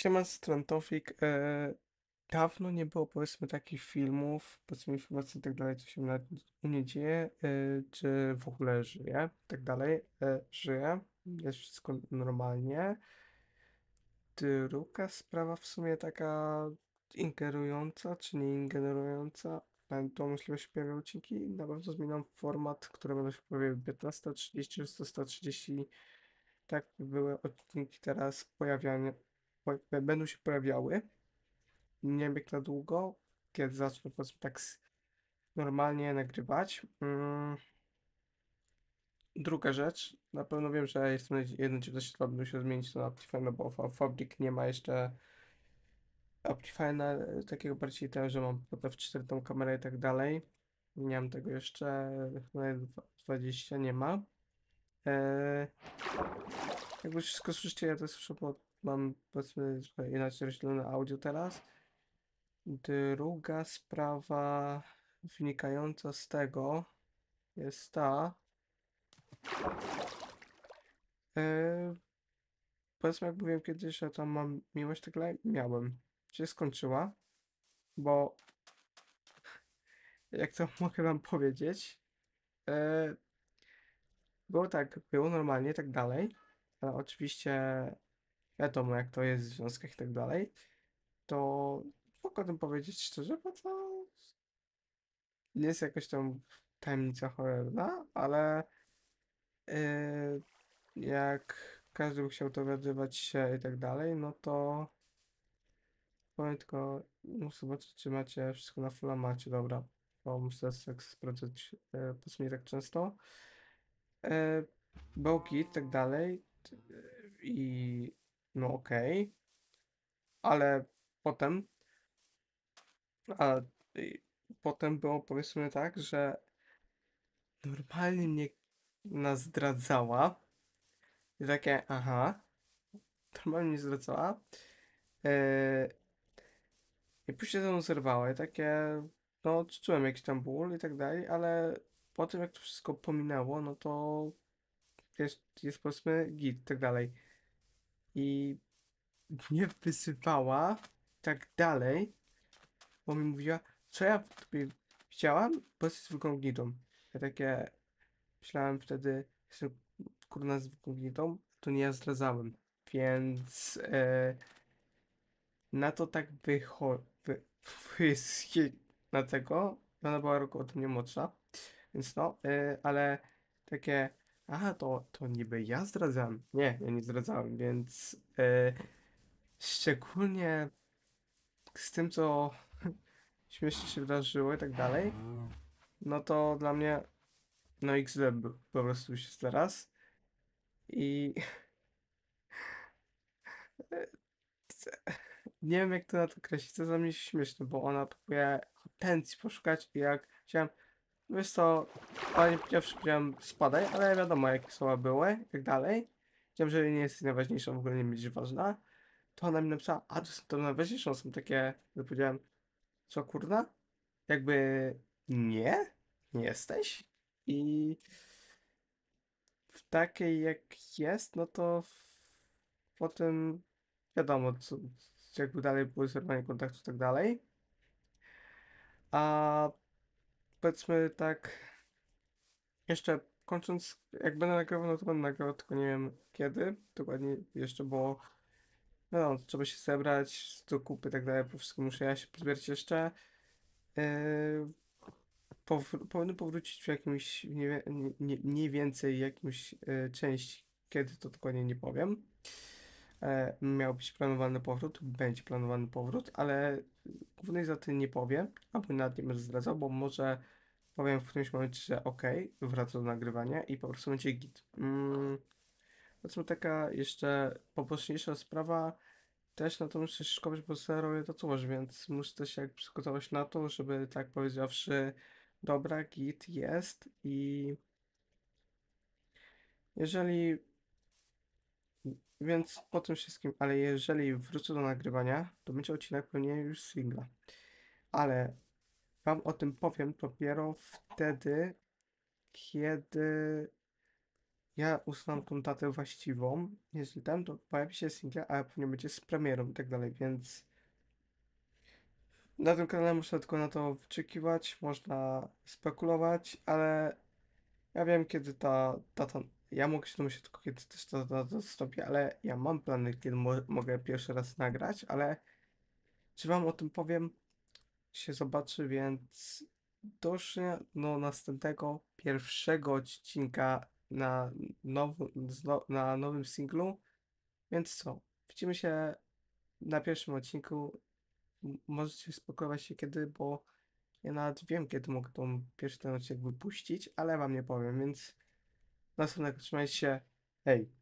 Siema, stron Tofik. E, dawno nie było, powiedzmy, takich filmów, powiedzmy, informacji i tak dalej, co się na, u mnie dzieje, e, czy w ogóle żyje, tak dalej. E, żyje, jest wszystko normalnie. Druga sprawa w sumie taka ingerująca, czy nie ingerująca, będą się pojawiają odcinki. Na pewno zmieniam format, które będą się pojawiały 15.30 czy 130. Tak były odcinki teraz pojawiane będą się pojawiały. Nie wiem jak na długo, kiedy zacznę po prostu tak normalnie nagrywać. Mm. Druga rzecz, na pewno wiem, że jestem 1.92 będą się zmienić to na Optifine, no bo Fabric nie ma jeszcze Optifine takiego bardziej ten, że mam w 4 kamerę i tak dalej. Nie mam tego jeszcze, chyba no 20 nie ma. Eee, jakby wszystko słyszycie, ja to słyszę pod mam powiedzmy inaczej rozdzielone audio teraz. Druga sprawa wynikająca z tego jest ta, Yy, powiedzmy, jak mówiłem kiedyś, że tam mam miłość, tak miałem. Się skończyła, bo jak to mogę wam powiedzieć, yy, było tak, było normalnie, tak dalej, ale oczywiście wiadomo jak to jest w związkach i tak dalej, to mogę tym powiedzieć szczerze, bo to jest jakaś tam tajemnica cholerna, ale yy, jak każdy by chciał dowiadywać się i tak dalej, no to powiem tylko, muszę no zobaczyć, czy macie wszystko na fulla, macie, dobra, bo muszę tak sprawdzać, e, po co tak często. E, y, Bałki i tak dalej y, i no okej. Okay. Ale potem. A potem było powiedzmy tak, że normalnie mnie nas zdradzała. I takie, aha. Normalnie mnie zdradzała. Yy, I później to mną zerwała. I takie, no czułem jakiś tam ból i tak dalej, ale po tym jak to wszystko pominęło, no to jest, jest powiedzmy git i tak dalej i mnie wysypała tak dalej, bo mi mówiła, co ja w tobie chciałam, bo jesteś zwykłą gnitą. Ja takie myślałem wtedy, że kurna zwykłą gnitą, to nie ja zdradzałem. Więc e, na to tak wychodzi, wy, wy, na tego, ona była roku ode mnie młodsza, więc no, e, ale takie Aha, to, to niby ja zdradzam. Nie, ja nie zdradzałem, więc yy, szczególnie z tym, co śmiesznie się wydarzyło i tak dalej, no to dla mnie no XD był po prostu już teraz. I nie wiem jak to na to określić, to za mnie śmieszne, bo ona próbuje potencji poszukać i jak chciałem Wiesz co, pierwszy powiedziałem spadaj, ale wiadomo jakie słowa były i tak dalej. Wiem, że nie jesteś najważniejsza, w ogóle nie będziesz ważna. To ona mi napisała, a to są to najważniejsze, są takie, że powiedziałem, co kurna? Jakby nie, nie jesteś. I w takiej jak jest, no to potem wiadomo, co, jakby dalej było zerwanie kontaktu i tak dalej. A powiedzmy tak, jeszcze kończąc, jak będę nagrywał, no to będę nagrywał, tylko nie wiem kiedy dokładnie jeszcze, bo no, trzeba się zebrać, do kupy i tak dalej, po wszystkim muszę ja się pozbierać jeszcze. Yy, powr- powrócić w jakimś, nie, nie, mniej więcej jakimś yy, części, kiedy to dokładnie nie powiem. Yy, miał być planowany powrót, będzie planowany powrót, ale głównej za tym nie powiem, albo nawet nie będę zdradzał, bo może powiem w którymś momencie, że ok, wracam do nagrywania i po prostu będzie git. No mm, powiedzmy taka jeszcze poboczniejsza sprawa, też na to muszę szkolić, bo sobie robię tatuaż, więc muszę też jak przygotować na to, żeby tak powiedziawszy, dobra, git jest i jeżeli, więc po tym wszystkim, ale jeżeli wrócę do nagrywania, to będzie odcinek pewnie już singla, ale Wam o tym powiem dopiero wtedy, kiedy ja ustanę tą datę właściwą. Jeśli tam, to pojawi się single, a pewnie będzie z premierą i tak dalej, więc na tym kanale muszę tylko na to wyczekiwać, można spekulować, ale ja wiem kiedy ta data, ja mogę się domyśleć tylko kiedy też ta data zastąpi, ale ja mam plany kiedy mo mogę pierwszy raz nagrać, ale czy wam o tym powiem? się zobaczy, więc do no, następnego pierwszego odcinka na, nowy, na nowym singlu. Więc co? Widzimy się na pierwszym odcinku. Możecie spokojować się kiedy, bo ja nawet wiem, kiedy mogę tą pierwszy ten odcinek wypuścić, ale wam nie powiem, więc następnego trzymajcie się. Hej!